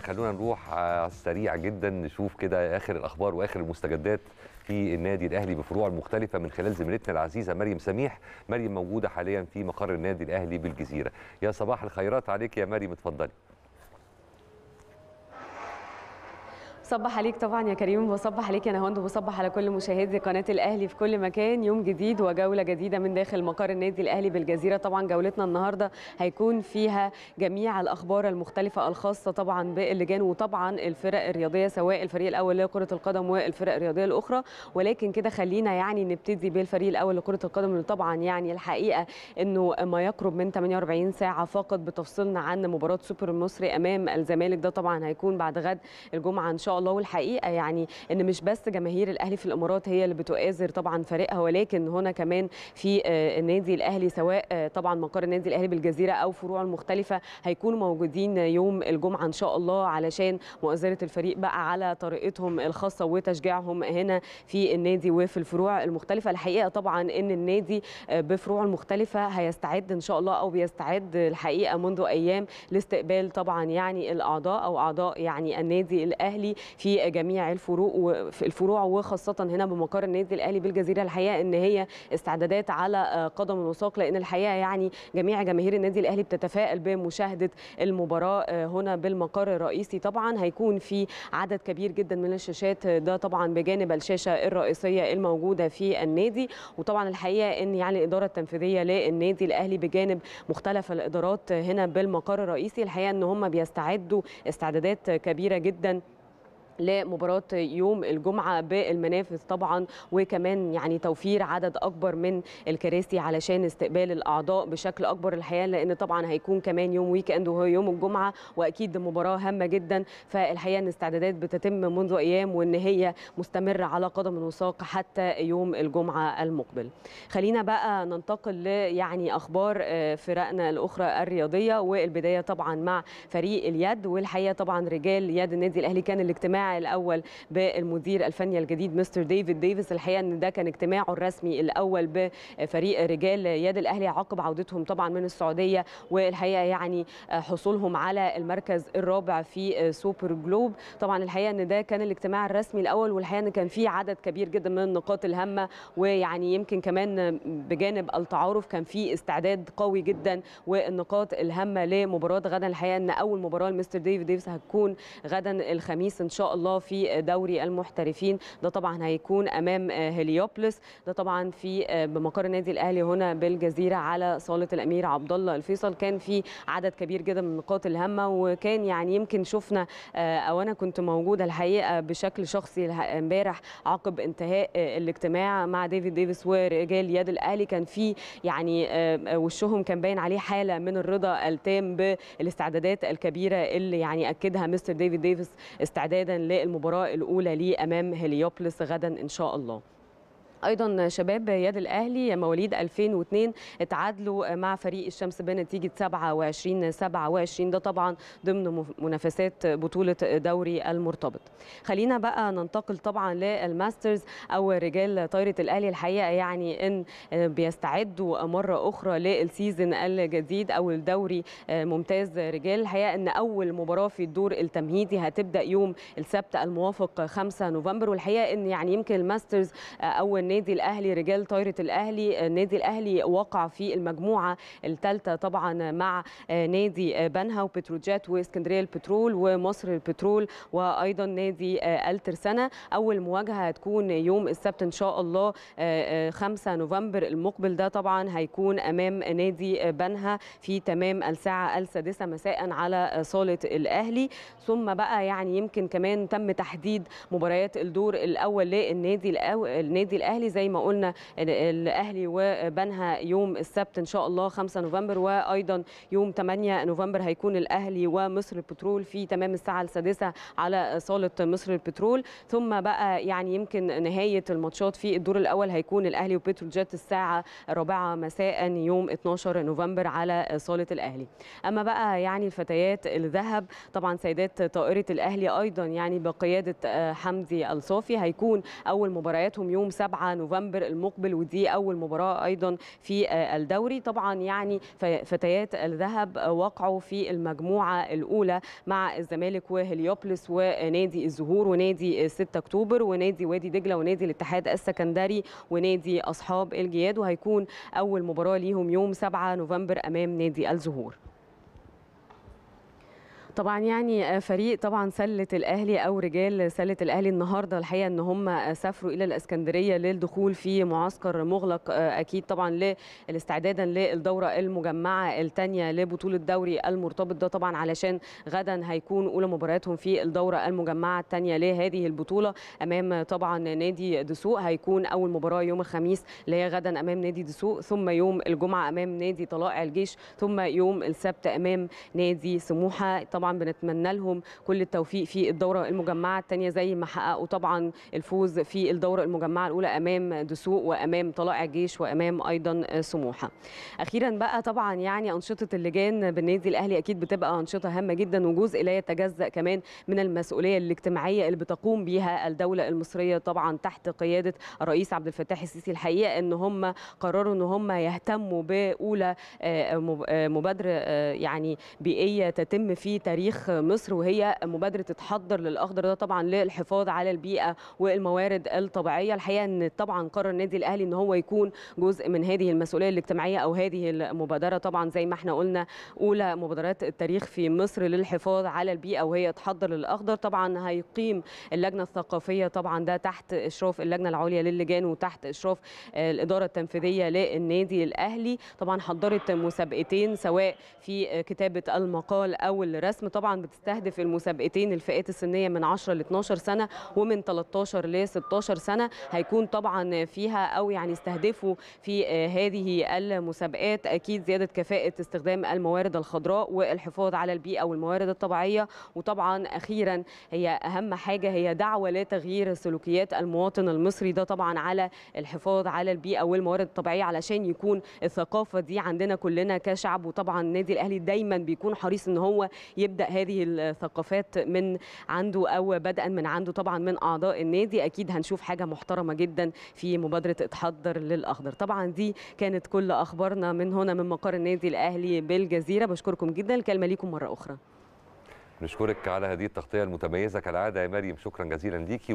خلونا نروح على السريع جدا نشوف كده اخر الاخبار واخر المستجدات في النادي الاهلي بفروعه المختلفه من خلال زميلتنا العزيزه مريم سميح مريم موجوده حاليا في مقر النادي الاهلي بالجزيره يا صباح الخيرات عليك يا مريم اتفضلي صبح عليك طبعا يا كريم وصبح عليك يا نهاند وصبح على كل مشاهدي قناه الاهلي في كل مكان يوم جديد وجوله جديده من داخل مقر النادي الاهلي بالجزيره طبعا جولتنا النهارده هيكون فيها جميع الاخبار المختلفه الخاصه طبعا باللجان وطبعا الفرق الرياضيه سواء الفريق الاول لكره القدم والفرق الرياضيه الاخرى ولكن كده خلينا يعني نبتدي بالفريق الاول لكره القدم اللي طبعا يعني الحقيقه انه ما يقرب من 48 ساعه فقط بتفصلنا عن مباراه سوبر المصري امام الزمالك ده طبعا هيكون بعد غد الجمعه ان شاء الله والحقيقه يعني ان مش بس جماهير الاهلي في الامارات هي اللي بتؤازر طبعا فريقها ولكن هنا كمان في آه، النادي الاهلي سواء آه، طبعا مقر النادي الاهلي بالجزيره او فروعه المختلفه هيكونوا موجودين يوم الجمعه ان شاء الله علشان مؤازره الفريق بقى على طريقتهم الخاصه وتشجيعهم هنا في النادي وفي الفروع المختلفه الحقيقه طبعا ان النادي آه، بفروعه المختلفه هيستعد ان شاء الله او بيستعد الحقيقه منذ ايام لاستقبال طبعا يعني الاعضاء او اعضاء يعني النادي الاهلي في جميع الفروق الفروع وخاصه هنا بمقر النادي الاهلي بالجزيره الحقيقه ان هي استعدادات على آه، قدم وساق لان الحقيقه يعني جميع جماهير النادي الاهلي بتتفائل بمشاهده المباراه آه، هنا بالمقر الرئيسي طبعا هيكون في عدد كبير جدا من الشاشات آه، ده طبعا بجانب الشاشه الرئيسيه الموجوده في النادي وطبعا الحقيقه ان يعني الاداره التنفيذيه للنادي الاهلي بجانب مختلف الادارات هنا بالمقر الرئيسي الحقيقه ان هم بيستعدوا استعدادات كبيره جدا لمباراه يوم الجمعه بالمنافس طبعا وكمان يعني توفير عدد اكبر من الكراسي علشان استقبال الاعضاء بشكل اكبر الحقيقه لان طبعا هيكون كمان يوم ويك اند وهو يوم الجمعه واكيد مباراه هامه جدا فالحقيقه ان الاستعدادات بتتم منذ ايام وان هي مستمره على قدم وساق حتى يوم الجمعه المقبل خلينا بقى ننتقل يعني اخبار آه، فرقنا الاخرى الرياضيه والبدايه طبعا مع فريق اليد والحقيقه طبعا رجال يد النادي الاهلي كان الاجتماع الاول بالمدير الفني الجديد مستر ديفيد ديفيس الحقيقه ان ده كان اجتماعه الرسمي الاول بفريق رجال يد الاهلي عقب عودتهم طبعا من السعوديه والحقيقه يعني حصولهم على المركز الرابع في سوبر جلوب طبعا الحقيقه ان ده كان الاجتماع الرسمي الاول والحقيقه ان كان في عدد كبير جدا من النقاط الهامه ويعني يمكن كمان بجانب التعارف كان في استعداد قوي جدا والنقاط الهامه لمباراه غدا الحقيقه ان اول مباراه لمستر ديفيد ديفيس هتكون غدا الخميس ان شاء الله الله في دوري المحترفين ده طبعا هيكون امام آه، هليوبلس ده طبعا في آه، بمقر النادي الاهلي هنا بالجزيره على صاله الامير عبد الله الفيصل كان في عدد كبير جدا من النقاط الهامه وكان يعني يمكن شفنا آه، او انا كنت موجوده الحقيقه بشكل شخصي امبارح عقب انتهاء الاجتماع مع ديفيد ديفيس ورجال اليد الاهلي كان في يعني وشهم كان باين عليه حاله من الرضا التام بالاستعدادات الكبيره اللي يعني اكدها مستر ديفيد ديفيس استعدادا للمباراه الاولى ليه امام هيليوبلس غدا ان شاء الله ايضا شباب يد الاهلي مواليد 2002 اتعادلوا مع فريق الشمس بنتيجه 27 27 ده طبعا ضمن منافسات بطوله دوري المرتبط خلينا بقى ننتقل طبعا للماسترز او رجال طايره الاهلي الحقيقه يعني ان بيستعدوا مره اخرى للسيزون الجديد او الدوري ممتاز رجال الحقيقه ان اول مباراه في الدور التمهيدي هتبدا يوم السبت الموافق 5 نوفمبر والحقيقه ان يعني يمكن الماسترز او النادي الاهلي رجال طايره الاهلي النادي الاهلي وقع في المجموعه الثالثه طبعا مع نادي بنها وبتروجات واسكندريه البترول ومصر البترول وايضا نادي الترسانه اول مواجهه هتكون يوم السبت ان شاء الله 5 نوفمبر المقبل ده طبعا هيكون امام نادي بنها في تمام الساعه السادسه مساء على صاله الاهلي ثم بقى يعني يمكن كمان تم تحديد مباريات الدور الاول للنادي النادي الاهلي الاهلي زي ما قلنا الاهلي وبنها يوم السبت ان شاء الله 5 نوفمبر وايضا يوم 8 نوفمبر هيكون الاهلي ومصر البترول في تمام الساعه السادسه على صاله مصر البترول ثم بقى يعني يمكن نهايه الماتشات في الدور الاول هيكون الاهلي وبترول الساعه 4 مساء يوم 12 نوفمبر على صاله الاهلي اما بقى يعني الفتيات الذهب طبعا سيدات طائره الاهلي ايضا يعني بقياده آه، حمدي الصافي هيكون اول مبارياتهم يوم 7 نوفمبر المقبل ودي اول مباراه ايضا في آه، الدوري طبعا يعني فتيات الذهب وقعوا في المجموعه الاولى مع الزمالك وهليوبلس ونادي الزهور ونادي 6 اكتوبر ونادي وادي دجله ونادي الاتحاد السكندري ونادي اصحاب الجياد وهيكون اول مباراه ليهم يوم 7 نوفمبر امام نادي الزهور طبعا يعني آه، فريق طبعا سله الاهلي او رجال سله الاهلي النهارده الحقيقه ان هم آه، سافروا الى الاسكندريه للدخول في معسكر مغلق آه، اكيد طبعا للاستعدادا للدوره المجمعه الثانيه لبطوله دوري المرتبط ده طبعا علشان غدا هيكون اولى مبارياتهم في الدوره المجمعه الثانيه لهذه البطوله امام طبعا نادي دسوق هيكون اول مباراه يوم الخميس اللي هي غدا امام نادي دسوق ثم يوم الجمعه امام نادي طلائع الجيش ثم يوم السبت امام نادي سموحه طبعا طبعا بنتمنى لهم كل التوفيق في الدوره المجمعه الثانيه زي ما حققوا طبعا الفوز في الدوره المجمعه الاولى امام دسوق وامام طلائع جيش وامام ايضا سموحه. اخيرا بقى طبعا يعني انشطه اللجان بالنادي الاهلي اكيد بتبقى انشطه هامه جدا وجزء لا يتجزا كمان من المسؤوليه الاجتماعيه اللي بتقوم بها الدوله المصريه طبعا تحت قياده الرئيس عبد الفتاح السيسي الحقيقه ان هم قرروا ان هم يهتموا باولى آه، آه، مبادره آه، يعني بيئيه تتم في تاريخ تاريخ مصر وهي مبادره تحضر للاخضر ده طبعا للحفاظ على البيئه والموارد الطبيعيه الحقيقه ان طبعا قرر النادي الاهلي ان هو يكون جزء من هذه المسؤوليه الاجتماعيه او هذه المبادره طبعا زي ما احنا قلنا اولى مبادرات التاريخ في مصر للحفاظ على البيئه وهي تحضر للاخضر طبعا هيقيم اللجنه الثقافيه طبعا ده تحت اشراف اللجنه العليا للجان وتحت اشراف الاداره التنفيذيه للنادي الاهلي طبعا حضرت مسابقتين سواء في كتابه المقال او الرسم الرسم طبعا بتستهدف المسابقتين الفئات السنيه من 10 ل 12 سنه ومن 13 ل 16 سنه هيكون طبعا فيها او يعني استهدفوا في آه، هذه المسابقات اكيد زياده كفاءه استخدام الموارد الخضراء والحفاظ على البيئه والموارد الطبيعيه وطبعا اخيرا هي اهم حاجه هي دعوه لتغيير سلوكيات المواطن المصري ده طبعا على الحفاظ على البيئه والموارد الطبيعيه علشان يكون الثقافه دي عندنا كلنا كشعب وطبعا النادي الاهلي دايما بيكون حريص ان هو يبقى يبدا هذه الثقافات من عنده او بدءا من عنده طبعا من اعضاء النادي اكيد هنشوف حاجه محترمه جدا في مبادره اتحضر للاخضر طبعا دي كانت كل اخبارنا من هنا من مقر النادي الاهلي بالجزيره بشكركم جدا الكلمه ليكم مره اخرى نشكرك على هذه التغطيه المتميزه كالعاده يا مريم شكرا جزيلا ليكي